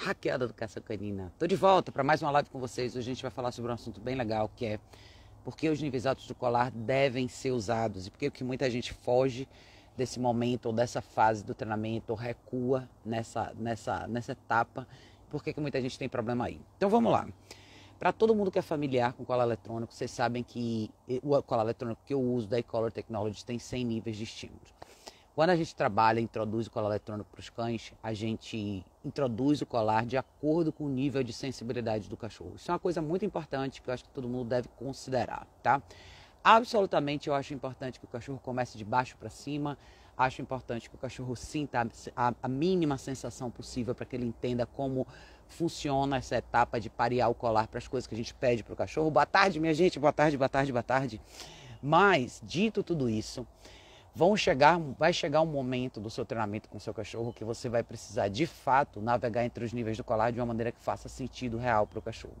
hackeada do Caça Canina. Tô de volta para mais uma live com vocês. Hoje a gente vai falar sobre um assunto bem legal que é por que os níveis altos do colar devem ser usados e por que muita gente foge desse momento ou dessa fase do treinamento ou recua nessa, nessa, nessa etapa. Por que, que muita gente tem problema aí? Então vamos lá. Para todo mundo que é familiar com cola eletrônico, vocês sabem que o cola eletrônico que eu uso da e Technology tem 100 níveis de estímulos. Quando a gente trabalha e introduz o colar eletrônico para os cães, a gente introduz o colar de acordo com o nível de sensibilidade do cachorro. Isso é uma coisa muito importante que eu acho que todo mundo deve considerar, tá? Absolutamente eu acho importante que o cachorro comece de baixo para cima. Acho importante que o cachorro sinta a, a mínima sensação possível para que ele entenda como funciona essa etapa de parear o colar para as coisas que a gente pede para o cachorro. Boa tarde, minha gente, boa tarde, boa tarde, boa tarde. Mas, dito tudo isso, vão chegar, vai chegar um momento do seu treinamento com o seu cachorro que você vai precisar de fato navegar entre os níveis do colar de uma maneira que faça sentido real para o cachorro.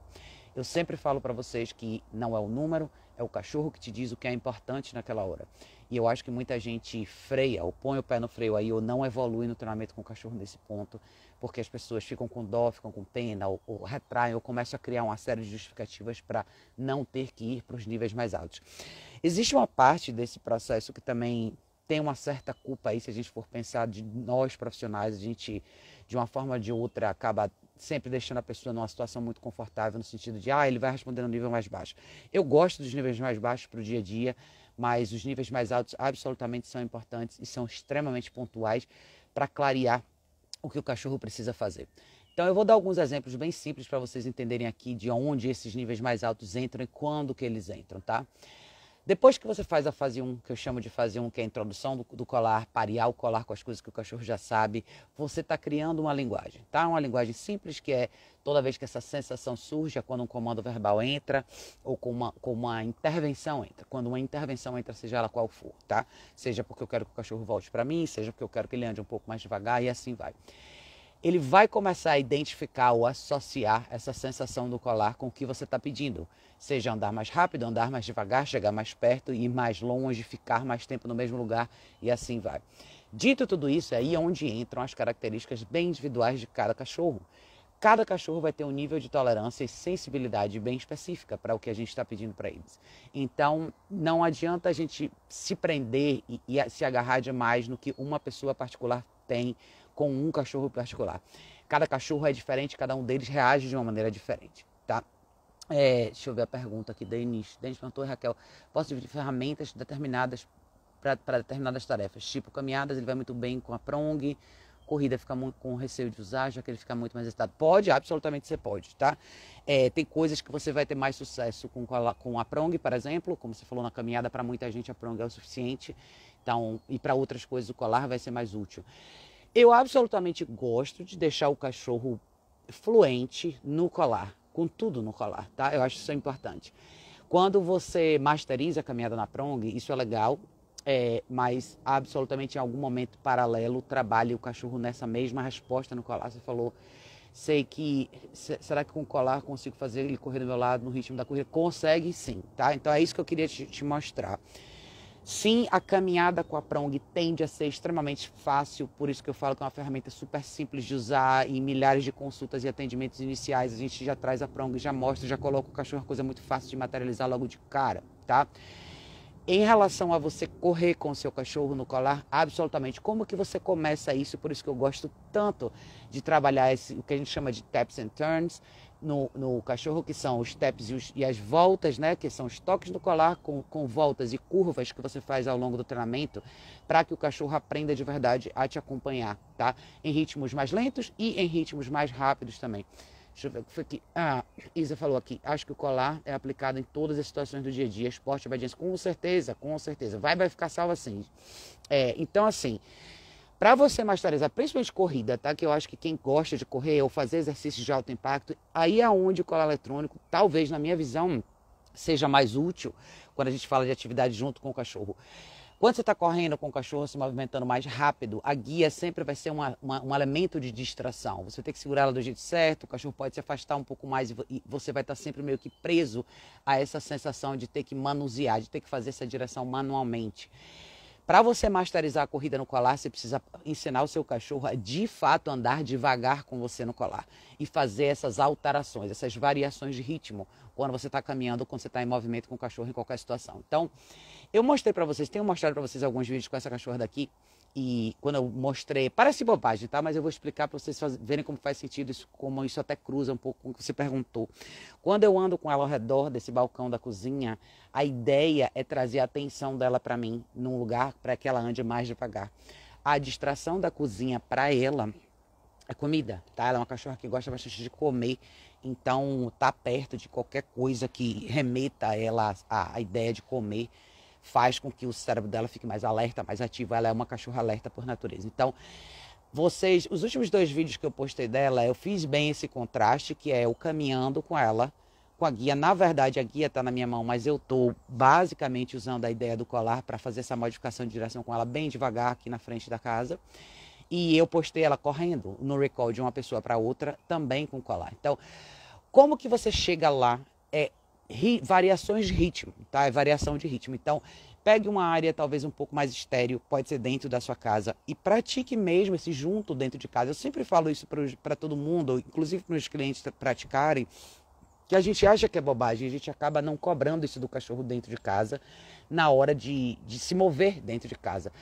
Eu sempre falo para vocês que não é o número, é o cachorro que te diz o que é importante naquela hora. E eu acho que muita gente freia, ou põe o pé no freio aí, ou não evolui no treinamento com o cachorro nesse ponto, porque as pessoas ficam com dó, ficam com pena, ou, ou retraem, ou começam a criar uma série de justificativas para não ter que ir para os níveis mais altos. Existe uma parte desse processo que também tem uma certa culpa aí, se a gente for pensar de nós profissionais, a gente, de uma forma ou de outra, acaba sempre deixando a pessoa numa situação muito confortável, no sentido de, ah, ele vai responder no nível mais baixo. Eu gosto dos níveis mais baixos para o dia a dia, mas os níveis mais altos absolutamente são importantes e são extremamente pontuais para clarear o que o cachorro precisa fazer. Então eu vou dar alguns exemplos bem simples para vocês entenderem aqui de onde esses níveis mais altos entram e quando que eles entram, tá? Depois que você faz a fase 1, que eu chamo de fase 1, que é a introdução do, do colar, parear o colar com as coisas que o cachorro já sabe, você está criando uma linguagem, tá? Uma linguagem simples que é toda vez que essa sensação surge, é quando um comando verbal entra ou com uma, com uma intervenção entra. Quando uma intervenção entra, seja ela qual for, tá? Seja porque eu quero que o cachorro volte para mim, seja porque eu quero que ele ande um pouco mais devagar e assim vai ele vai começar a identificar ou associar essa sensação do colar com o que você está pedindo. Seja andar mais rápido, andar mais devagar, chegar mais perto, ir mais longe, ficar mais tempo no mesmo lugar e assim vai. Dito tudo isso, é aí onde entram as características bem individuais de cada cachorro. Cada cachorro vai ter um nível de tolerância e sensibilidade bem específica para o que a gente está pedindo para eles. Então, não adianta a gente se prender e, e se agarrar demais no que uma pessoa particular tem com um cachorro particular. Cada cachorro é diferente, cada um deles reage de uma maneira diferente, tá? É, deixa eu ver a pergunta aqui, Denis. Denis perguntou, Raquel, posso dividir ferramentas determinadas para determinadas tarefas? Tipo, caminhadas, ele vai muito bem com a prong, corrida fica muito com receio de usar, já que ele fica muito mais excitado. Pode, absolutamente você pode, tá? É, tem coisas que você vai ter mais sucesso com, com a prong, por exemplo, como você falou na caminhada, para muita gente a prong é o suficiente, então, e para outras coisas o colar vai ser mais útil. Eu absolutamente gosto de deixar o cachorro fluente no colar, com tudo no colar, tá? Eu acho isso importante. Quando você masteriza a caminhada na prong, isso é legal, é, mas absolutamente em algum momento paralelo trabalhe o cachorro nessa mesma resposta no colar. Você falou, sei que será que com o colar consigo fazer ele correr do meu lado no ritmo da corrida? Consegue sim, tá? Então é isso que eu queria te, te mostrar. Sim, a caminhada com a Prong tende a ser extremamente fácil, por isso que eu falo que é uma ferramenta super simples de usar. Em milhares de consultas e atendimentos iniciais, a gente já traz a Prong, já mostra, já coloca o cachorro, é coisa muito fácil de materializar logo de cara, tá? Em relação a você correr com o seu cachorro no colar, absolutamente. Como que você começa isso? Por isso que eu gosto tanto de trabalhar esse, o que a gente chama de taps and turns, no, no cachorro, que são os steps e, os, e, as voltas, né? Que são os toques no colar com, com voltas e curvas que você faz ao longo do treinamento, para que o cachorro aprenda de verdade a te acompanhar, tá? Em ritmos mais lentos e em ritmos mais rápidos também. Deixa eu ver o que foi aqui. a ah, Isa falou aqui. Acho que o colar é aplicado em todas as situações do dia a dia. Esporte, obediência, com certeza, com certeza. Vai, vai ficar salvo assim. É, então, assim, para você masterizar, principalmente corrida, tá? Que eu acho que quem gosta de correr ou fazer exercícios de alto impacto, aí é onde o colar eletrônico, talvez na minha visão, seja mais útil quando a gente fala de atividade junto com o cachorro. Quando você está correndo com o cachorro se movimentando mais rápido, a guia sempre vai ser uma, uma, um elemento de distração. Você tem que segurar ela do jeito certo, o cachorro pode se afastar um pouco mais e você vai estar tá sempre meio que preso a essa sensação de ter que manusear, de ter que fazer essa direção manualmente. Para você masterizar a corrida no colar, você precisa ensinar o seu cachorro a de fato andar devagar com você no colar e fazer essas alterações, essas variações de ritmo quando você está caminhando, quando você está em movimento com o cachorro em qualquer situação. Então, eu mostrei para vocês, tenho mostrado para vocês alguns vídeos com essa cachorra daqui. E quando eu mostrei, parece bobagem, tá? Mas eu vou explicar para vocês verem como faz sentido isso, como isso até cruza um pouco com o que você perguntou. Quando eu ando com ela ao redor desse balcão da cozinha, a ideia é trazer a atenção dela para mim, num lugar para que ela ande mais devagar. A distração da cozinha para ela é comida, tá? Ela é uma cachorra que gosta bastante de comer, então tá perto de qualquer coisa que remeta a ela a ideia de comer faz com que o cérebro dela fique mais alerta, mais ativo. Ela é uma cachorra alerta por natureza. Então, vocês, os últimos dois vídeos que eu postei dela, eu fiz bem esse contraste, que é eu caminhando com ela, com a guia. Na verdade, a guia está na minha mão, mas eu estou basicamente usando a ideia do colar para fazer essa modificação de direção com ela bem devagar aqui na frente da casa. E eu postei ela correndo no recall de uma pessoa para outra, também com colar. Então, como que você chega lá é ri, variações de ritmo, tá? É variação de ritmo. Então, pegue uma área talvez um pouco mais estéreo, pode ser dentro da sua casa, e pratique mesmo esse junto dentro de casa. Eu sempre falo isso para todo mundo, inclusive para os clientes praticarem, que a gente acha que é bobagem, a gente acaba não cobrando isso do cachorro dentro de casa na hora de, de se mover dentro de casa.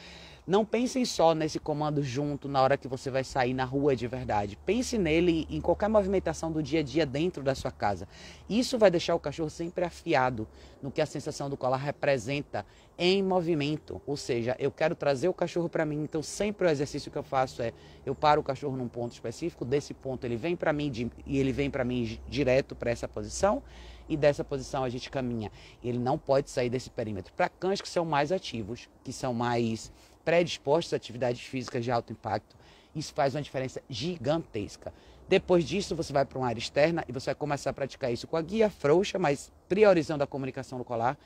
Não pensem só nesse comando junto na hora que você vai sair na rua de verdade. Pense nele em qualquer movimentação do dia a dia dentro da sua casa. Isso vai deixar o cachorro sempre afiado no que a sensação do colar representa em movimento. Ou seja, eu quero trazer o cachorro para mim, então sempre o exercício que eu faço é eu paro o cachorro num ponto específico, desse ponto ele vem para mim e ele vem para mim direto para essa posição e dessa posição a gente caminha. Ele não pode sair desse perímetro. Para cães que são mais ativos, que são mais predispostos a atividades físicas de alto impacto. Isso faz uma diferença gigantesca. Depois disso, você vai para uma área externa e você vai começar a praticar isso com a guia frouxa, mas priorizando a comunicação no colar,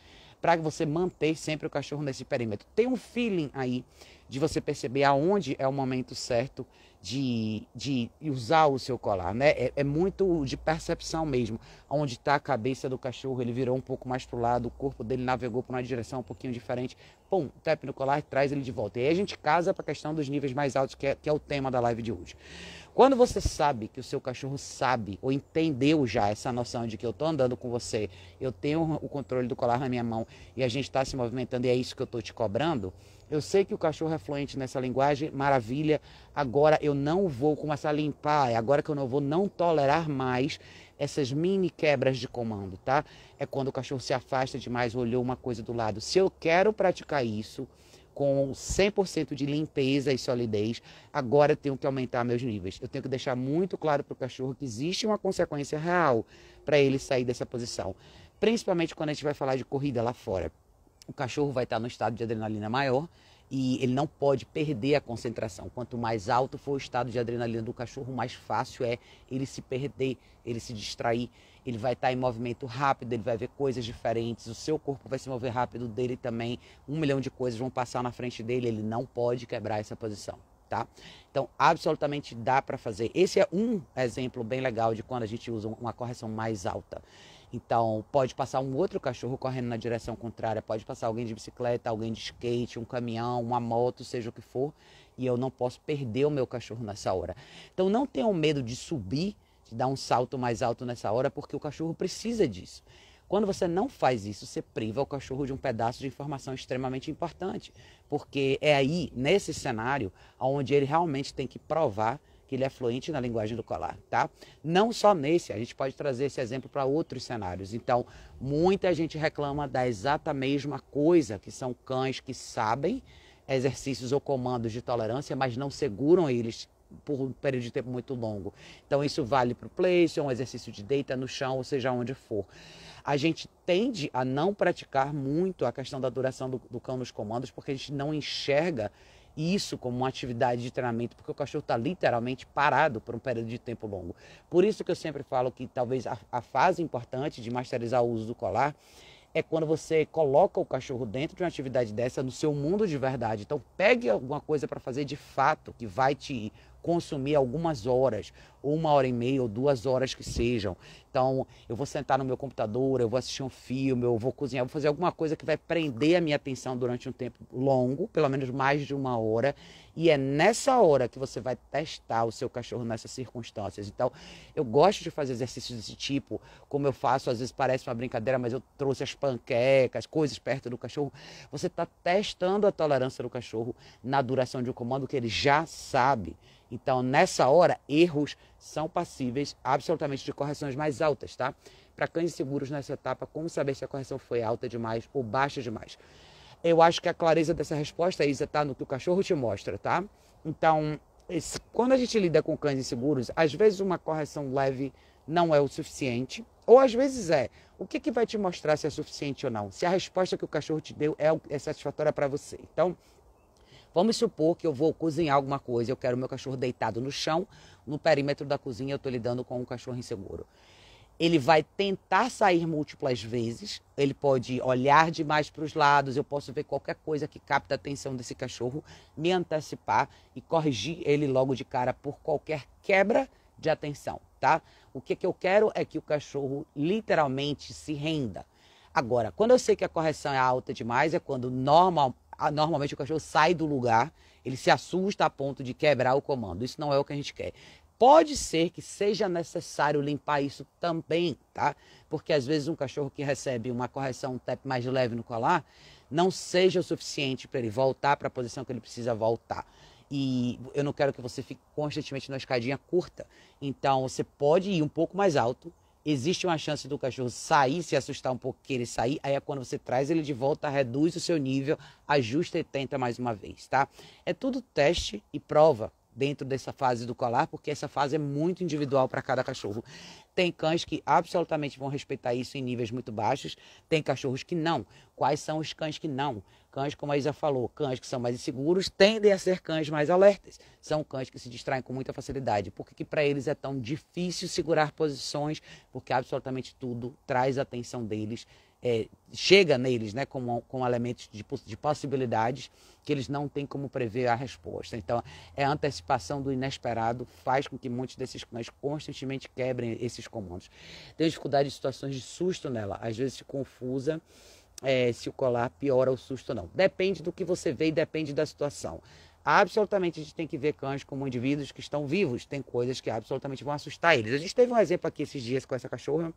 para você manter sempre o cachorro nesse perímetro. Tem um feeling aí de você perceber aonde é o momento certo de, de usar o seu colar, né? É, é muito de percepção mesmo, onde está a cabeça do cachorro, ele virou um pouco mais para o lado, o corpo dele navegou para uma direção um pouquinho diferente, pum, tap no colar e traz ele de volta. E aí a gente casa para a questão dos níveis mais altos, que é, que é o tema da live de hoje. Quando você sabe que o seu cachorro sabe ou entendeu já essa noção de que eu estou andando com você, eu tenho o controle do colar na minha mão e a gente está se movimentando e é isso que eu estou te cobrando, eu sei que o cachorro é fluente nessa linguagem, maravilha. Agora eu não vou começar a limpar, é agora que eu não vou não tolerar mais essas mini quebras de comando, tá? É quando o cachorro se afasta demais, olhou uma coisa do lado. Se eu quero praticar isso, com 100% de limpeza e solidez, agora eu tenho que aumentar meus níveis. Eu tenho que deixar muito claro para o cachorro que existe uma consequência real para ele sair dessa posição. Principalmente quando a gente vai falar de corrida lá fora. O cachorro vai estar no estado de adrenalina maior e ele não pode perder a concentração. Quanto mais alto for o estado de adrenalina do cachorro, mais fácil é ele se perder, ele se distrair ele vai estar em movimento rápido, ele vai ver coisas diferentes, o seu corpo vai se mover rápido dele também, um milhão de coisas vão passar na frente dele, ele não pode quebrar essa posição. Tá? Então, absolutamente dá para fazer. Esse é um exemplo bem legal de quando a gente usa uma correção mais alta. Então, pode passar um outro cachorro correndo na direção contrária, pode passar alguém de bicicleta, alguém de skate, um caminhão, uma moto, seja o que for, e eu não posso perder o meu cachorro nessa hora. Então, não tenham medo de subir de dar um salto mais alto nessa hora, porque o cachorro precisa disso. Quando você não faz isso, você priva o cachorro de um pedaço de informação extremamente importante, porque é aí, nesse cenário, onde ele realmente tem que provar que ele é fluente na linguagem do colar, tá? Não só nesse, a gente pode trazer esse exemplo para outros cenários. Então, muita gente reclama da exata mesma coisa, que são cães que sabem exercícios ou comandos de tolerância, mas não seguram eles por um período de tempo muito longo. Então, isso vale para o é um exercício de deita no chão, ou seja, onde for. A gente tende a não praticar muito a questão da duração do, do cão nos comandos, porque a gente não enxerga isso como uma atividade de treinamento, porque o cachorro está literalmente parado por um período de tempo longo. Por isso que eu sempre falo que talvez a, a fase importante de masterizar o uso do colar é quando você coloca o cachorro dentro de uma atividade dessa no seu mundo de verdade. Então pegue alguma coisa para fazer de fato que vai te consumir algumas horas, uma hora e meia ou duas horas que sejam. Então, eu vou sentar no meu computador, eu vou assistir um filme, eu vou cozinhar, vou fazer alguma coisa que vai prender a minha atenção durante um tempo longo, pelo menos mais de uma hora. E é nessa hora que você vai testar o seu cachorro nessas circunstâncias. Então, eu gosto de fazer exercícios desse tipo, como eu faço, às vezes parece uma brincadeira, mas eu trouxe as panquecas, coisas perto do cachorro. Você está testando a tolerância do cachorro na duração de um comando que ele já sabe. Então, nessa hora, erros são passíveis absolutamente de correções mais altas, tá? Para cães seguros nessa etapa, como saber se a correção foi alta demais ou baixa demais? Eu acho que a clareza dessa resposta, Isa, tá no que o cachorro te mostra, tá? Então, esse, quando a gente lida com cães inseguros, às vezes uma correção leve não é o suficiente, ou às vezes é. O que, que vai te mostrar se é suficiente ou não? Se a resposta que o cachorro te deu é, é satisfatória para você. Então, Vamos supor que eu vou cozinhar alguma coisa, eu quero meu cachorro deitado no chão, no perímetro da cozinha eu estou lidando com um cachorro inseguro. Ele vai tentar sair múltiplas vezes, ele pode olhar demais para os lados, eu posso ver qualquer coisa que capta a atenção desse cachorro, me antecipar e corrigir ele logo de cara por qualquer quebra de atenção, tá? O que, que eu quero é que o cachorro literalmente se renda. Agora, quando eu sei que a correção é alta demais, é quando normal, ah, normalmente o cachorro sai do lugar, ele se assusta a ponto de quebrar o comando. Isso não é o que a gente quer. Pode ser que seja necessário limpar isso também, tá? Porque às vezes um cachorro que recebe uma correção, um tap mais leve no colar, não seja o suficiente para ele voltar para a posição que ele precisa voltar. E eu não quero que você fique constantemente na escadinha curta. Então você pode ir um pouco mais alto, existe uma chance do cachorro sair, se assustar um pouco, querer sair. Aí é quando você traz ele de volta, reduz o seu nível, ajusta e tenta mais uma vez, tá? É tudo teste e prova dentro dessa fase do colar, porque essa fase é muito individual para cada cachorro. Tem cães que absolutamente vão respeitar isso em níveis muito baixos, tem cachorros que não. Quais são os cães que não? Cães, como a Isa falou, cães que são mais inseguros tendem a ser cães mais alertas. São cães que se distraem com muita facilidade. Por que, que para eles é tão difícil segurar posições? Porque absolutamente tudo traz a atenção deles é, chega neles né, com, com elementos de, de possibilidades que eles não têm como prever a resposta. Então, é a antecipação do inesperado faz com que muitos desses cães constantemente quebrem esses comandos. Tem dificuldade em situações de susto nela, às vezes se confusa. É, se o colar piora o susto não. Depende do que você vê e depende da situação. Absolutamente a gente tem que ver cães como indivíduos que estão vivos. Tem coisas que absolutamente vão assustar eles. A gente teve um exemplo aqui esses dias com essa cachorra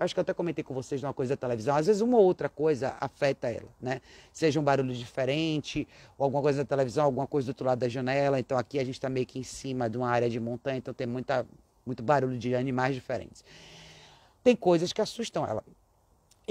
Acho que eu até comentei com vocês uma coisa da televisão. Às vezes uma ou outra coisa afeta ela, né? Seja um barulho diferente, ou alguma coisa da televisão, alguma coisa do outro lado da janela. Então aqui a gente está meio que em cima de uma área de montanha, então tem muita, muito barulho de animais diferentes. Tem coisas que assustam ela.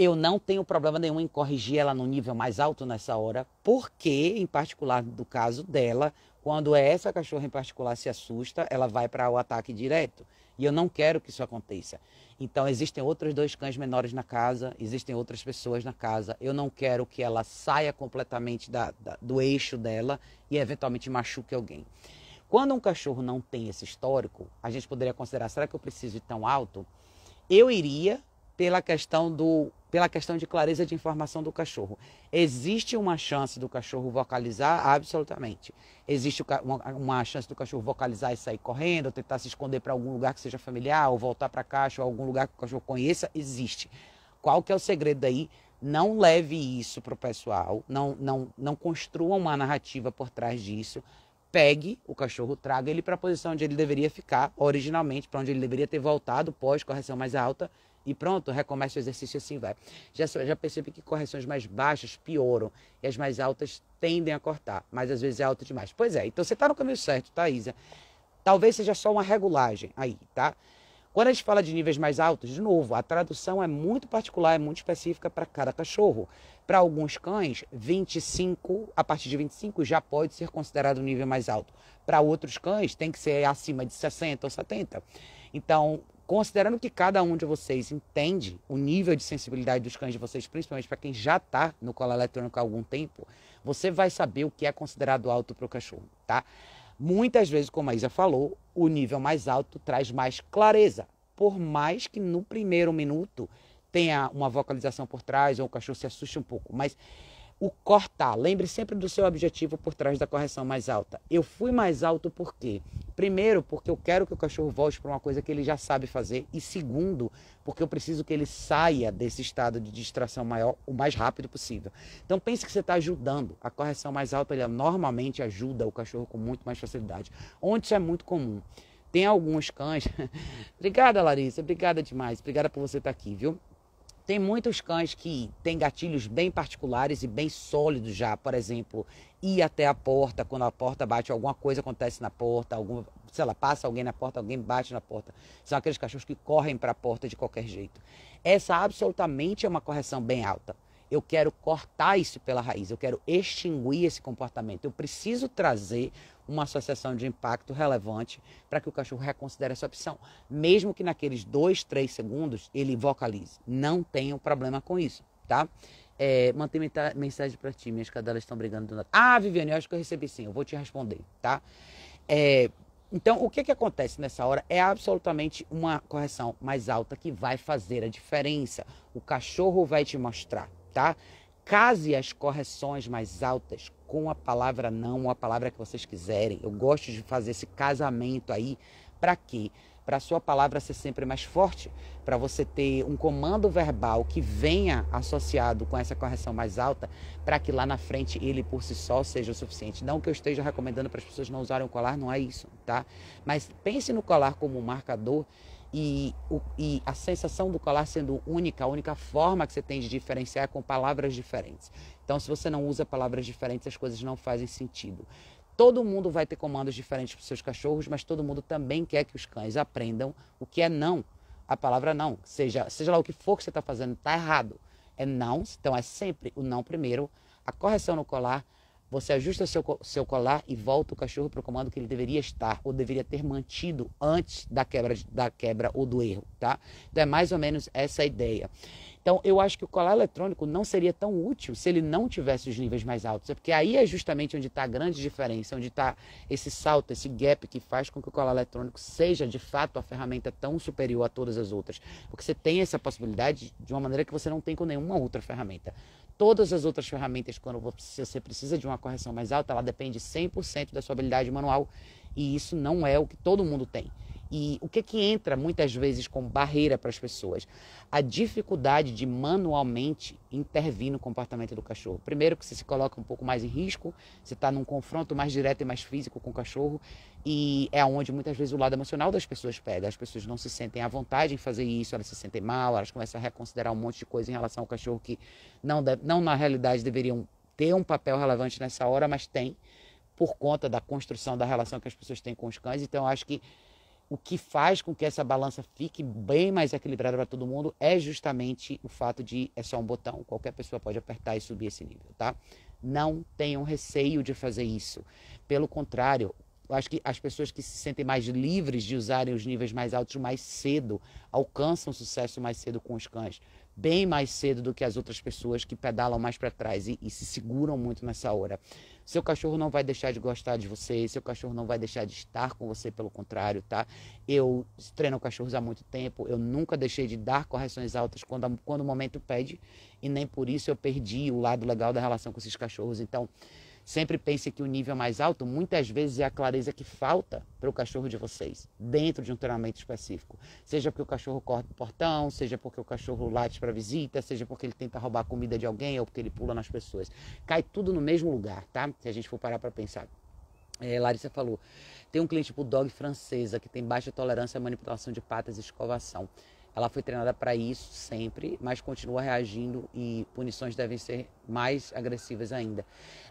Eu não tenho problema nenhum em corrigir ela no nível mais alto nessa hora, porque, em particular do caso dela, quando é essa cachorra em particular se assusta, ela vai para o ataque direto. E eu não quero que isso aconteça. Então, existem outros dois cães menores na casa, existem outras pessoas na casa. Eu não quero que ela saia completamente da, da, do eixo dela e, eventualmente, machuque alguém. Quando um cachorro não tem esse histórico, a gente poderia considerar: será que eu preciso ir tão alto? Eu iria pela questão do pela questão de clareza de informação do cachorro. Existe uma chance do cachorro vocalizar? Absolutamente. Existe uma chance do cachorro vocalizar e sair correndo, ou tentar se esconder para algum lugar que seja familiar, ou voltar para a caixa, ou algum lugar que o cachorro conheça? Existe. Qual que é o segredo aí? Não leve isso para o pessoal, não, não, não construa uma narrativa por trás disso. Pegue o cachorro, traga ele para a posição onde ele deveria ficar originalmente, para onde ele deveria ter voltado pós correção mais alta, e pronto, recomeça o exercício assim vai. Já, já percebi que correções mais baixas pioram e as mais altas tendem a cortar, mas às vezes é alto demais. Pois é, então você está no caminho certo, tá, Isa? Talvez seja só uma regulagem aí, tá? Quando a gente fala de níveis mais altos, de novo, a tradução é muito particular, é muito específica para cada cachorro. Para alguns cães, 25, a partir de 25 já pode ser considerado um nível mais alto. Para outros cães, tem que ser acima de 60 ou 70. Então, considerando que cada um de vocês entende o nível de sensibilidade dos cães de vocês, principalmente para quem já está no colar eletrônico há algum tempo, você vai saber o que é considerado alto para o cachorro, tá? Muitas vezes, como a Isa falou, o nível mais alto traz mais clareza, por mais que no primeiro minuto tenha uma vocalização por trás ou o cachorro se assuste um pouco, mas o cortar, lembre sempre do seu objetivo por trás da correção mais alta. Eu fui mais alto por quê? Primeiro, porque eu quero que o cachorro volte para uma coisa que ele já sabe fazer. E segundo, porque eu preciso que ele saia desse estado de distração maior o mais rápido possível. Então pense que você está ajudando. A correção mais alta ele é, normalmente ajuda o cachorro com muito mais facilidade. Onde isso é muito comum. Tem alguns cães. obrigada, Larissa. Obrigada demais. Obrigada por você estar tá aqui, viu? Tem muitos cães que têm gatilhos bem particulares e bem sólidos já, por exemplo, ir até a porta, quando a porta bate, alguma coisa acontece na porta, alguma, sei lá, passa alguém na porta, alguém bate na porta. São aqueles cachorros que correm para a porta de qualquer jeito. Essa absolutamente é uma correção bem alta. Eu quero cortar isso pela raiz, eu quero extinguir esse comportamento. Eu preciso trazer uma associação de impacto relevante para que o cachorro reconsidere essa opção. Mesmo que naqueles dois, três segundos ele vocalize. Não tenho problema com isso, tá? É, mantém mensagem para ti, minhas cadelas estão brigando do nada. Ah, Viviane, eu acho que eu recebi sim, eu vou te responder, tá? É, então, o que, que acontece nessa hora é absolutamente uma correção mais alta que vai fazer a diferença. O cachorro vai te mostrar, tá? Case as correções mais altas com a palavra não, a palavra que vocês quiserem. Eu gosto de fazer esse casamento aí. Para quê? Para a sua palavra ser sempre mais forte, para você ter um comando verbal que venha associado com essa correção mais alta, para que lá na frente ele por si só seja o suficiente. Não que eu esteja recomendando para as pessoas não usarem o colar, não é isso, tá? Mas pense no colar como um marcador e, e, a sensação do colar sendo única, a única forma que você tem de diferenciar é com palavras diferentes. Então, se você não usa palavras diferentes, as coisas não fazem sentido. Todo mundo vai ter comandos diferentes para os seus cachorros, mas todo mundo também quer que os cães aprendam o que é não. A palavra não, seja, seja lá o que for que você está fazendo, está errado. É não, então é sempre o não primeiro, a correção no colar, você ajusta seu, seu colar e volta o cachorro para o comando que ele deveria estar ou deveria ter mantido antes da quebra, da quebra ou do erro, tá? Então é mais ou menos essa a ideia. Então, eu acho que o colar eletrônico não seria tão útil se ele não tivesse os níveis mais altos. É porque aí é justamente onde está a grande diferença, onde está esse salto, esse gap que faz com que o colar eletrônico seja, de fato, a ferramenta tão superior a todas as outras. Porque você tem essa possibilidade de uma maneira que você não tem com nenhuma outra ferramenta. Todas as outras ferramentas, quando você precisa de uma correção mais alta, ela depende 100% da sua habilidade manual. E isso não é o que todo mundo tem. E o que, que entra muitas vezes como barreira para as pessoas? A dificuldade de manualmente intervir no comportamento do cachorro. Primeiro, que você se coloca um pouco mais em risco, você está num confronto mais direto e mais físico com o cachorro, e é onde muitas vezes o lado emocional das pessoas pega. As pessoas não se sentem à vontade em fazer isso, elas se sentem mal, elas começam a reconsiderar um monte de coisa em relação ao cachorro que não, deve, não na realidade deveriam ter um papel relevante nessa hora, mas tem, por conta da construção da relação que as pessoas têm com os cães. Então, acho que o que faz com que essa balança fique bem mais equilibrada para todo mundo é justamente o fato de é só um botão, qualquer pessoa pode apertar e subir esse nível, tá? Não tenham receio de fazer isso. Pelo contrário, eu acho que as pessoas que se sentem mais livres de usarem os níveis mais altos mais cedo alcançam sucesso mais cedo com os cães bem mais cedo do que as outras pessoas que pedalam mais para trás e, e, se seguram muito nessa hora. Seu cachorro não vai deixar de gostar de você, seu cachorro não vai deixar de estar com você, pelo contrário, tá? Eu treino cachorros há muito tempo, eu nunca deixei de dar correções altas quando, quando o momento pede e nem por isso eu perdi o lado legal da relação com esses cachorros. Então, Sempre pense que o nível mais alto muitas vezes é a clareza que falta para o cachorro de vocês, dentro de um treinamento específico. Seja porque o cachorro corre do portão, seja porque o cachorro late para visita, seja porque ele tenta roubar a comida de alguém ou porque ele pula nas pessoas. Cai tudo no mesmo lugar, tá? Se a gente for parar para pensar. É, Larissa falou: tem um cliente tipo dog francesa que tem baixa tolerância à manipulação de patas e escovação. Ela foi treinada para isso sempre, mas continua reagindo e punições devem ser mais agressivas ainda.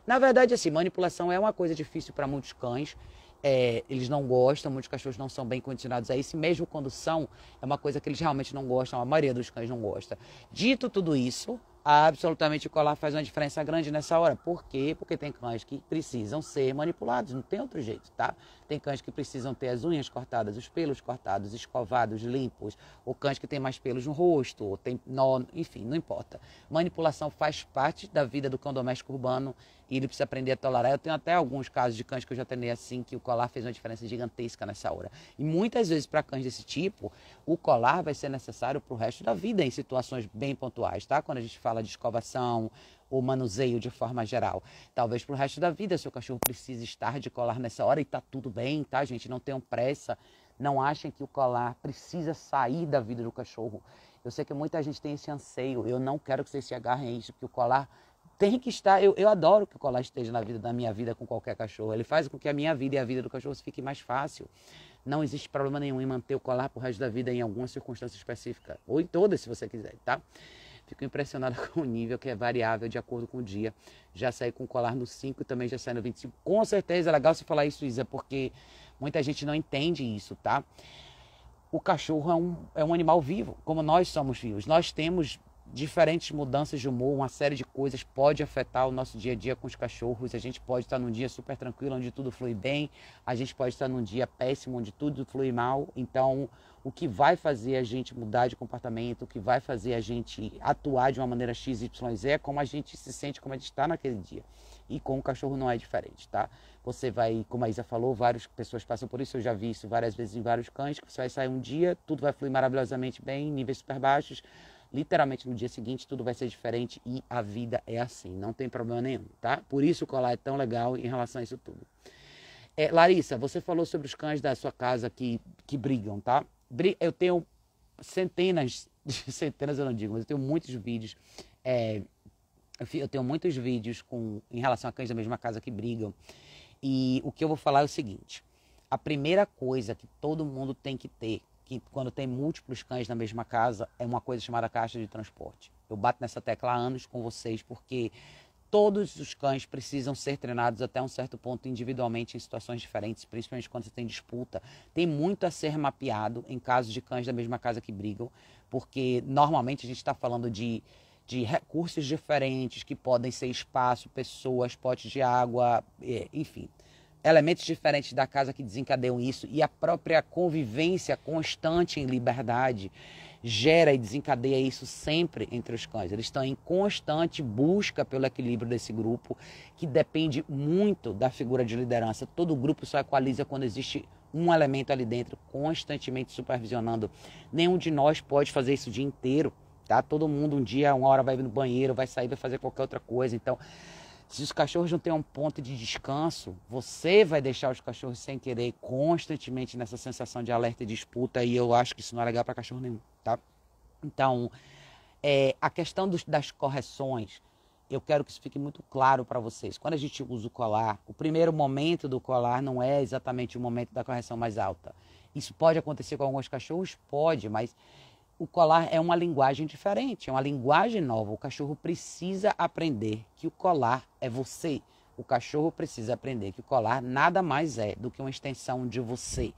Na verdade, assim, manipulação é uma coisa difícil para muitos cães. É, eles não gostam, muitos cachorros não são bem condicionados a isso, mesmo quando são, é uma coisa que eles realmente não gostam, a maioria dos cães não gosta. Dito tudo isso, absolutamente o colar faz uma diferença grande nessa hora. Por quê? Porque tem cães que precisam ser manipulados, não tem outro jeito, tá? Tem cães que precisam ter as unhas cortadas, os pelos cortados, escovados, limpos, ou cães que têm mais pelos no rosto, ou tem nó, enfim, não importa. Manipulação faz parte da vida do cão doméstico urbano e ele precisa aprender a tolerar. Eu tenho até alguns casos de cães que eu já treinei assim, que o colar fez uma diferença gigantesca nessa hora. E muitas vezes, para cães desse tipo, o colar vai ser necessário para o resto da vida, em situações bem pontuais, tá? Quando a gente fala de escovação, o manuseio de forma geral. Talvez para o resto da vida seu cachorro precise estar de colar nessa hora e tá tudo bem, tá, gente? Não tenham pressa. Não achem que o colar precisa sair da vida do cachorro. Eu sei que muita gente tem esse anseio. Eu não quero que vocês se agarrem a isso, porque o colar tem que estar. Eu, eu adoro que o colar esteja na vida da minha vida com qualquer cachorro. Ele faz com que a minha vida e a vida do cachorro fique mais fácil. Não existe problema nenhum em manter o colar pro resto da vida em alguma circunstância específica. Ou em todas, se você quiser, tá? Fico impressionado com o nível que é variável de acordo com o dia. Já saí com colar no 5 e também já saí no 25. Com certeza é legal você falar isso, Isa, porque muita gente não entende isso, tá? O cachorro é um, é um animal vivo, como nós somos vivos. Nós temos diferentes mudanças de humor, uma série de coisas pode afetar o nosso dia a dia com os cachorros. A gente pode estar num dia super tranquilo, onde tudo flui bem, a gente pode estar num dia péssimo, onde tudo flui mal. Então, o que vai fazer a gente mudar de comportamento, o que vai fazer a gente atuar de uma maneira X, Y, Z é como a gente se sente, como a gente está naquele dia. E com o cachorro não é diferente, tá? Você vai, como a Isa falou, várias pessoas passam por isso, eu já vi isso várias vezes em vários cães, que você vai sair um dia, tudo vai fluir maravilhosamente bem, níveis super baixos literalmente no dia seguinte tudo vai ser diferente e a vida é assim, não tem problema nenhum, tá? Por isso o colar é tão legal em relação a isso tudo. É, Larissa, você falou sobre os cães da sua casa que, que brigam, tá? Eu tenho centenas, centenas eu não digo, mas eu tenho muitos vídeos. É, eu tenho muitos vídeos com, em relação a cães da mesma casa que brigam. E o que eu vou falar é o seguinte: a primeira coisa que todo mundo tem que ter que quando tem múltiplos cães na mesma casa é uma coisa chamada caixa de transporte. Eu bato nessa tecla há anos com vocês porque todos os cães precisam ser treinados até um certo ponto individualmente em situações diferentes, principalmente quando você tem disputa. Tem muito a ser mapeado em casos de cães da mesma casa que brigam, porque normalmente a gente está falando de de recursos diferentes que podem ser espaço, pessoas, potes de água, é, enfim elementos diferentes da casa que desencadeiam isso e a própria convivência constante em liberdade gera e desencadeia isso sempre entre os cães. Eles estão em constante busca pelo equilíbrio desse grupo, que depende muito da figura de liderança. Todo grupo só equaliza quando existe um elemento ali dentro constantemente supervisionando. Nenhum de nós pode fazer isso o dia inteiro, tá? Todo mundo um dia, uma hora vai no banheiro, vai sair, vai fazer qualquer outra coisa. Então, se os cachorros não têm um ponto de descanso, você vai deixar os cachorros sem querer constantemente nessa sensação de alerta e disputa, e eu acho que isso não é legal para cachorro nenhum, tá? Então, é, a questão dos, das correções, eu quero que isso fique muito claro para vocês. Quando a gente usa o colar, o primeiro momento do colar não é exatamente o momento da correção mais alta. Isso pode acontecer com alguns cachorros? Pode, mas o colar é uma linguagem diferente, é uma linguagem nova. O cachorro precisa aprender que o colar é você. O cachorro precisa aprender que o colar nada mais é do que uma extensão de você.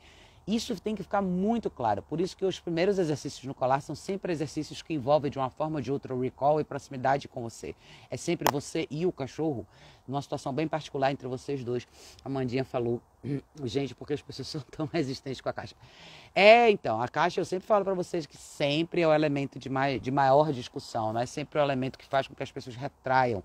Isso tem que ficar muito claro. Por isso que os primeiros exercícios no colar são sempre exercícios que envolvem de uma forma ou de outra o recall e proximidade com você. É sempre você e o cachorro numa situação bem particular entre vocês dois. A Mandinha falou, gente, porque as pessoas são tão resistentes com a caixa. É, então, a caixa eu sempre falo para vocês que sempre é o elemento de, mai de maior discussão, né? É Sempre o elemento que faz com que as pessoas retraiam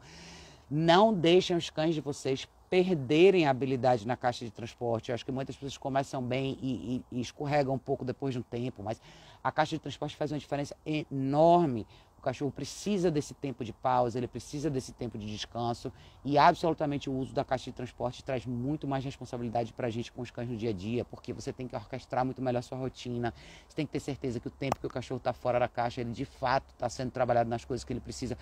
não deixem os cães de vocês perderem a habilidade na caixa de transporte. Eu acho que muitas pessoas começam bem e, e, e escorregam um pouco depois de um tempo, mas a caixa de transporte faz uma diferença enorme o cachorro precisa desse tempo de pausa, ele precisa desse tempo de descanso e absolutamente o uso da caixa de transporte traz muito mais responsabilidade para a gente com os cães no dia a dia, porque você tem que orquestrar muito melhor sua rotina, você tem que ter certeza que o tempo que o cachorro está fora da caixa, ele de fato está sendo trabalhado nas coisas que ele precisa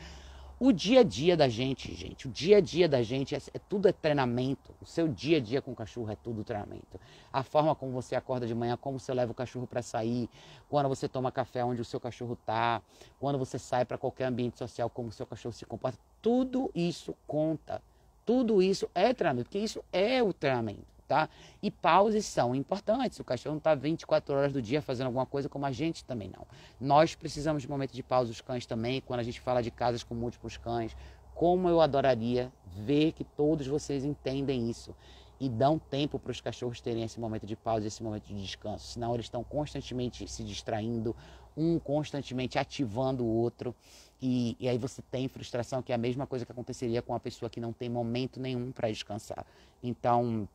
o dia a dia da gente, gente. O dia a dia da gente é, é, tudo é treinamento. O seu dia a dia com o cachorro é tudo treinamento. A forma como você acorda de manhã, como você leva o cachorro para sair, quando você toma café onde o seu cachorro tá, quando você sai para qualquer ambiente social, como o seu cachorro se comporta, tudo isso conta. Tudo isso é treinamento, porque isso é o treinamento tá? E pausas são importantes. O cachorro não está 24 horas do dia fazendo alguma coisa como a gente também não. Nós precisamos de momento de pausa os cães também. Quando a gente fala de casas com múltiplos cães, como eu adoraria ver que todos vocês entendem isso e dão tempo para os cachorros terem esse momento de pausa, esse momento de descanso. Senão eles estão constantemente se distraindo, um constantemente ativando o outro. E, e, aí você tem frustração, que é a mesma coisa que aconteceria com uma pessoa que não tem momento nenhum para descansar. Então,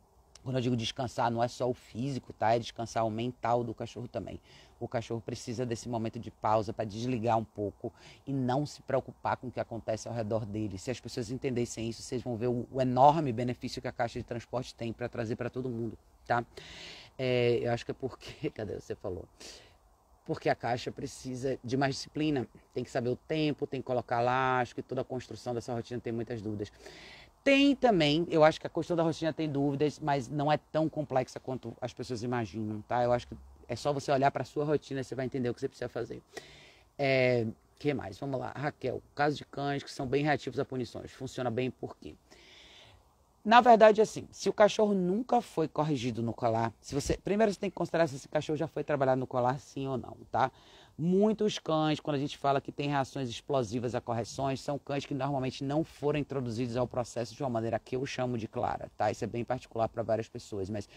quando eu digo descansar, não é só o físico, tá? É descansar o mental do cachorro também. O cachorro precisa desse momento de pausa para desligar um pouco e não se preocupar com o que acontece ao redor dele. Se as pessoas entendessem isso, vocês vão ver o, o enorme benefício que a caixa de transporte tem para trazer para todo mundo, tá? É, eu acho que é porque. Cadê você falou? porque a caixa precisa de mais disciplina. Tem que saber o tempo, tem que colocar lá. Acho que toda a construção dessa rotina tem muitas dúvidas. Tem também, eu acho que a questão da rotina tem dúvidas, mas não é tão complexa quanto as pessoas imaginam, tá? Eu acho que é só você olhar para sua rotina, você vai entender o que você precisa fazer. É, que mais? Vamos lá. Raquel, caso de cães que são bem reativos a punições. Funciona bem por quê? Na verdade, assim, se o cachorro nunca foi corrigido no colar, se você, primeiro você tem que considerar se esse cachorro já foi trabalhado no colar, sim ou não, tá? Muitos cães, quando a gente fala que tem reações explosivas a correções, são cães que normalmente não foram introduzidos ao processo de uma maneira que eu chamo de clara, tá? Isso é bem particular para várias pessoas, mas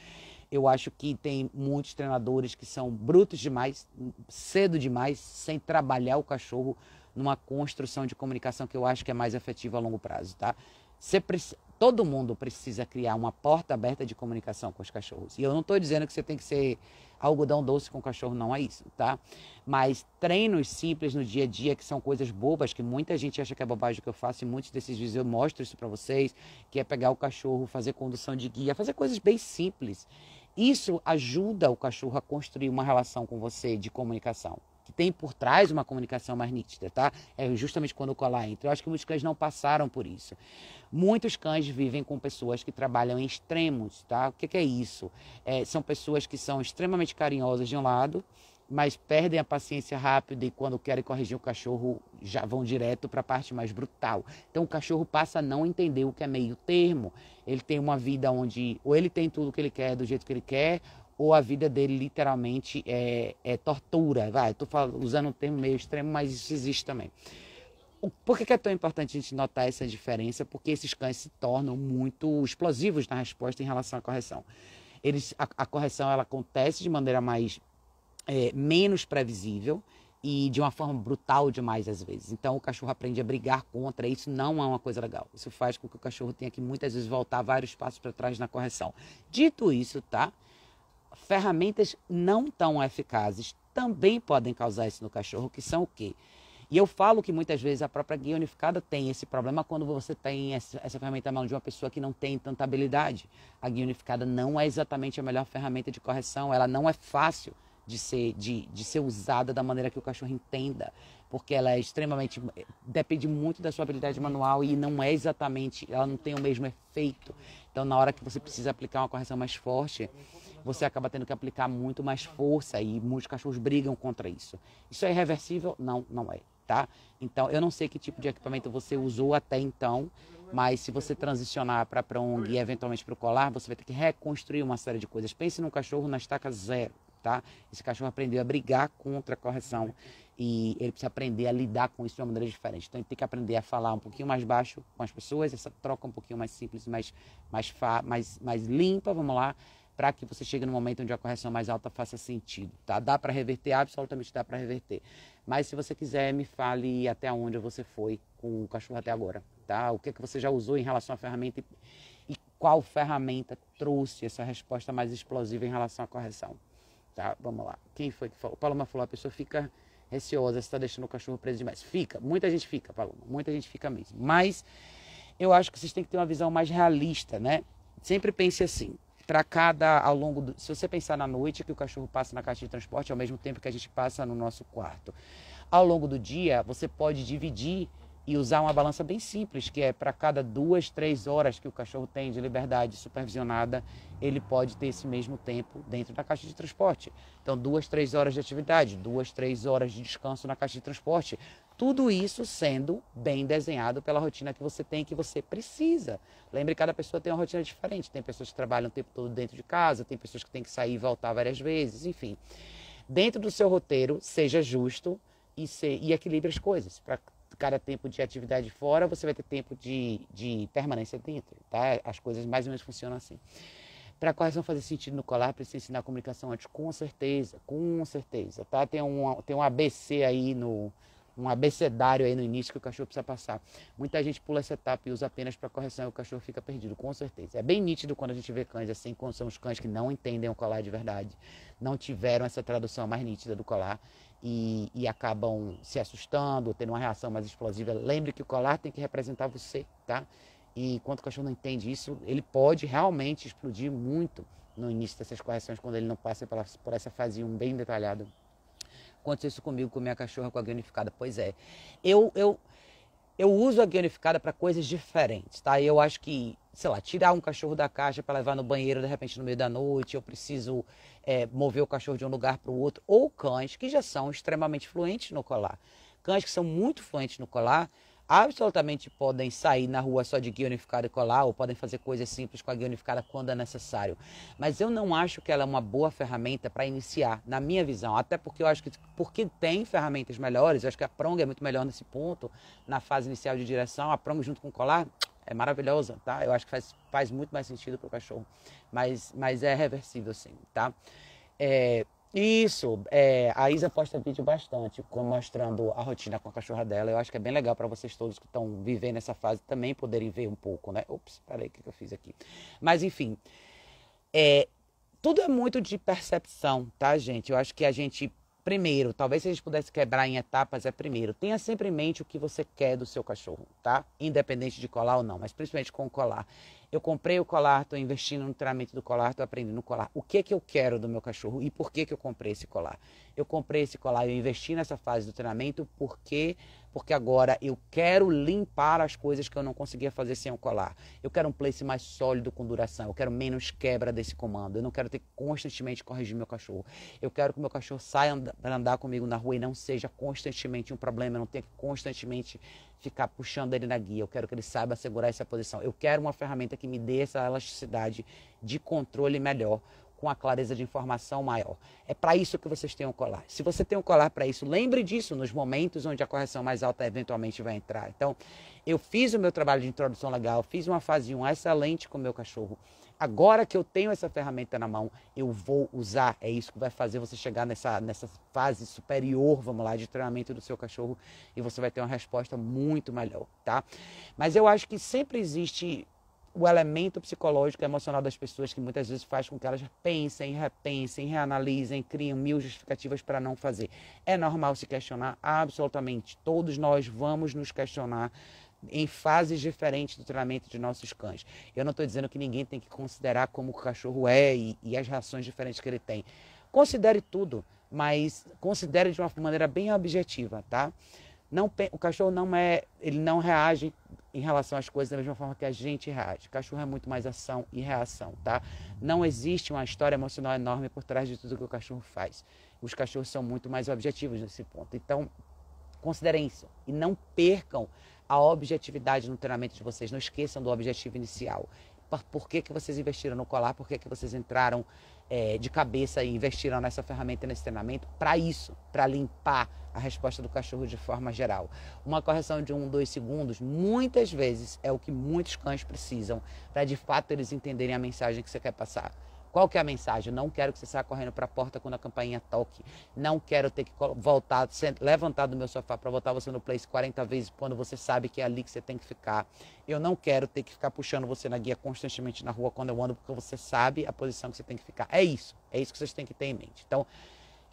eu acho que tem muitos treinadores que são brutos demais, cedo demais, sem trabalhar o cachorro numa construção de comunicação que eu acho que é mais efetiva a longo prazo, tá? Você precisa todo mundo precisa criar uma porta aberta de comunicação com os cachorros. E eu não estou dizendo que você tem que ser algodão doce com cachorro não é isso, tá? Mas treinos simples no dia a dia, que são coisas bobas, que muita gente acha que é bobagem que eu faço, e muitos desses vídeos eu mostro isso para vocês, que é pegar o cachorro, fazer condução de guia, fazer coisas bem simples. Isso ajuda o cachorro a construir uma relação com você de comunicação que tem por trás uma comunicação mais nítida, tá? É justamente quando o colar entra. Eu acho que muitos cães não passaram por isso. Muitos cães vivem com pessoas que trabalham em extremos, tá? O que, que é isso? É, são pessoas que são extremamente carinhosas de um lado, mas perdem a paciência rápido e quando querem corrigir o cachorro já vão direto para a parte mais brutal. Então o cachorro passa a não entender o que é meio termo. Ele tem uma vida onde ou ele tem tudo que ele quer do jeito que ele quer, ou a vida dele literalmente é, é tortura. Vai, estou usando um termo meio extremo, mas isso existe também. Por que é tão importante a gente notar essa diferença? Porque esses cães se tornam muito explosivos na resposta em relação à correção. Eles, a, a correção ela acontece de maneira mais é, menos previsível e de uma forma brutal demais às vezes. Então o cachorro aprende a brigar contra isso, não é uma coisa legal. Isso faz com que o cachorro tenha que muitas vezes voltar vários passos para trás na correção. Dito isso, tá? ferramentas não tão eficazes também podem causar isso no cachorro, que são o quê? E eu falo que muitas vezes a própria guia unificada tem esse problema quando você tem essa, ferramenta na mão de uma pessoa que não tem tanta habilidade. A guia unificada não é exatamente a melhor ferramenta de correção, ela não é fácil de ser, de, de ser usada da maneira que o cachorro entenda, porque ela é extremamente. Eh, depende muito da sua habilidade manual e não é exatamente. ela não tem o mesmo efeito. Então, na hora que você precisa aplicar uma correção mais forte, você acaba tendo que aplicar muito mais força e muitos cachorros brigam contra isso. Isso é irreversível? Não, não é, tá? Então, eu não sei que tipo de equipamento você usou até então, mas se você transicionar para prong e eventualmente para o colar, você vai ter que reconstruir uma série de coisas. Pense num cachorro na estaca zero tá? Esse cachorro aprendeu a brigar contra a correção e ele precisa aprender a lidar com isso de uma maneira diferente. Então ele tem que aprender a falar um pouquinho mais baixo com as pessoas, essa troca um pouquinho mais simples, mais mais mais, mais limpa, vamos lá, para que você chegue no momento onde a correção mais alta faça sentido, tá? Dá para reverter, absolutamente dá para reverter. Mas se você quiser, me fale até onde você foi com o cachorro até agora, tá? O que é que você já usou em relação à ferramenta e, e qual ferramenta trouxe essa resposta mais explosiva em relação à correção? Tá, vamos lá. Quem foi que falou? Paloma falou, a pessoa fica receosa, está deixando o cachorro preso demais. Fica, muita gente fica, Paloma, muita gente fica mesmo. Mas eu acho que vocês têm que ter uma visão mais realista, né? Sempre pense assim, para cada ao longo do, se você pensar na noite que o cachorro passa na caixa de transporte ao mesmo tempo que a gente passa no nosso quarto. Ao longo do dia, você pode dividir e usar uma balança bem simples, que é para cada duas, três horas que o cachorro tem de liberdade supervisionada, ele pode ter esse mesmo tempo dentro da caixa de transporte. Então, duas, três horas de atividade, duas, três horas de descanso na caixa de transporte. Tudo isso sendo bem desenhado pela rotina que você tem, que você precisa. Lembre que cada pessoa tem uma rotina diferente. Tem pessoas que trabalham o tempo todo dentro de casa, tem pessoas que têm que sair e voltar várias vezes, enfim. Dentro do seu roteiro, seja justo e, se, e equilibre as coisas. Para cada tempo de atividade fora, você vai ter tempo de, de permanência dentro, tá? As coisas mais ou menos funcionam assim. Para a correção fazer sentido no colar, precisa ensinar comunicação antes, com certeza, com certeza, tá? Tem um, tem um ABC aí no, um abecedário aí no início que o cachorro precisa passar. Muita gente pula essa etapa e usa apenas para correção e o cachorro fica perdido, com certeza. É bem nítido quando a gente vê cães assim, quando são os cães que não entendem o colar de verdade, não tiveram essa tradução mais nítida do colar e, e, acabam se assustando, tendo uma reação mais explosiva, lembre que o colar tem que representar você, tá? E quando o cachorro não entende isso, ele pode realmente explodir muito no início dessas correções, quando ele não passa pela, por essa fase um bem detalhada. Aconteceu isso comigo com minha cachorra com a guionificada. Pois é, eu, eu, eu uso a guionificada para coisas diferentes, tá? Eu acho que sei lá, tirar um cachorro da caixa para levar no banheiro de repente no meio da noite, eu preciso é, mover o cachorro de um lugar para o outro, ou cães que já são extremamente fluentes no colar. Cães que são muito fluentes no colar, absolutamente podem sair na rua só de guia unificada e colar, ou podem fazer coisas simples com a guia unificada quando é necessário. Mas eu não acho que ela é uma boa ferramenta para iniciar, na minha visão. Até porque eu acho que, porque tem ferramentas melhores, eu acho que a pronga é muito melhor nesse ponto, na fase inicial de direção, a pronga junto com o colar, é maravilhosa, tá? Eu acho que faz, faz muito mais sentido pro cachorro, mas, mas é reversível assim, tá? É, isso, é, a Isa posta vídeo bastante, mostrando a rotina com a cachorra dela. Eu acho que é bem legal para vocês todos que estão vivendo essa fase também poderem ver um pouco, né? Ops, peraí, o que, que eu fiz aqui? Mas enfim, é, tudo é muito de percepção, tá, gente? Eu acho que a gente Primeiro, talvez se a gente pudesse quebrar em etapas, é primeiro. Tenha sempre em mente o que você quer do seu cachorro, tá? Independente de colar ou não, mas principalmente com colar. Eu comprei o colar, estou investindo no treinamento do colar, estou aprendendo o colar. O que que eu quero do meu cachorro e por que que eu comprei esse colar? Eu comprei esse colar, eu investi nessa fase do treinamento porque porque agora eu quero limpar as coisas que eu não conseguia fazer sem o colar. Eu quero um place mais sólido com duração, eu quero menos quebra desse comando. Eu não quero ter que constantemente corrigir meu cachorro. Eu quero que meu cachorro saia para andar comigo na rua e não seja constantemente um problema, eu não tenha que constantemente ficar puxando ele na guia. Eu quero que ele saiba segurar essa posição. Eu quero uma ferramenta que me dê essa elasticidade de controle melhor, com a clareza de informação maior. É para isso que vocês têm o um colar. Se você tem um colar para isso, lembre disso nos momentos onde a correção mais alta eventualmente vai entrar. Então, eu fiz o meu trabalho de introdução legal, fiz uma fase 1 excelente com o meu cachorro. Agora que eu tenho essa ferramenta na mão, eu vou usar. É isso que vai fazer você chegar nessa, nessa fase superior, vamos lá, de treinamento do seu cachorro e você vai ter uma resposta muito melhor, tá? Mas eu acho que sempre existe o elemento psicológico e emocional das pessoas que muitas vezes faz com que elas pensem, repensem, reanalisem, criem mil justificativas para não fazer. É normal se questionar, absolutamente. Todos nós vamos nos questionar em fases diferentes do treinamento de nossos cães. Eu não estou dizendo que ninguém tem que considerar como o cachorro é e, e as reações diferentes que ele tem. Considere tudo, mas considere de uma maneira bem objetiva, tá? Não, o cachorro não é, ele não reage em relação às coisas da mesma forma que a gente reage. O cachorro é muito mais ação e reação, tá? Não existe uma história emocional enorme por trás de tudo que o cachorro faz. Os cachorros são muito mais objetivos nesse ponto. Então, considerem isso e não percam a objetividade no treinamento de vocês. Não esqueçam do objetivo inicial. Por que, que vocês investiram no colar? Por que, que vocês entraram é, de cabeça e investiram nessa ferramenta, nesse treinamento? Para isso, para limpar a resposta do cachorro de forma geral. Uma correção de um, dois segundos, muitas vezes é o que muitos cães precisam para de fato eles entenderem a mensagem que você quer passar. Qual que é a mensagem? Não quero que você saia correndo para a porta quando a campainha toque. Não quero ter que voltar, levantar do meu sofá para botar você no place 40 vezes quando você sabe que é ali que você tem que ficar. Eu não quero ter que ficar puxando você na guia constantemente na rua quando eu ando, porque você sabe a posição que você tem que ficar. É isso. É isso que vocês têm que ter em mente. Então,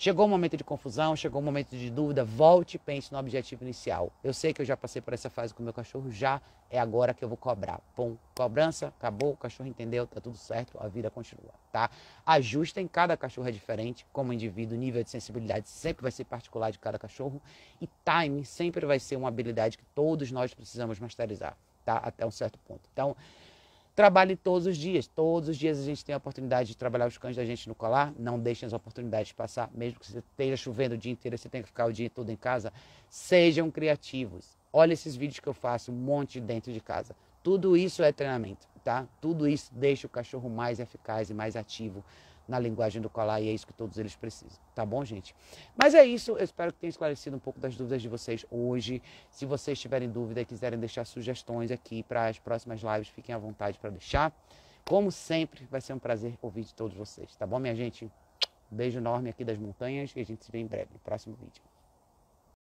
Chegou o um momento de confusão, chegou o um momento de dúvida, volte e pense no objetivo inicial. Eu sei que eu já passei por essa fase com o meu cachorro, já é agora que eu vou cobrar. Pum, cobrança, acabou, o cachorro entendeu, tá tudo certo, a vida continua, tá? Ajustem, cada cachorro é diferente, como indivíduo, o nível de sensibilidade sempre vai ser particular de cada cachorro e time sempre vai ser uma habilidade que todos nós precisamos masterizar, tá? Até um certo ponto. Então, Trabalhe todos os dias. Todos os dias a gente tem a oportunidade de trabalhar os cães da gente no colar. Não deixem as oportunidades passar. Mesmo que você esteja chovendo o dia inteiro, você tenha que ficar o dia todo em casa. Sejam criativos. Olha esses vídeos que eu faço, um monte dentro de casa. Tudo isso é treinamento, tá? Tudo isso deixa o cachorro mais eficaz e mais ativo na linguagem do colar e é isso que todos eles precisam, tá bom, gente? Mas é isso, eu espero que tenha esclarecido um pouco das dúvidas de vocês hoje. Se vocês tiverem dúvida e quiserem deixar sugestões aqui para as próximas lives, fiquem à vontade para deixar. Como sempre, vai ser um prazer ouvir de todos vocês, tá bom, minha gente? Beijo enorme aqui das montanhas e a gente se vê em breve no próximo vídeo.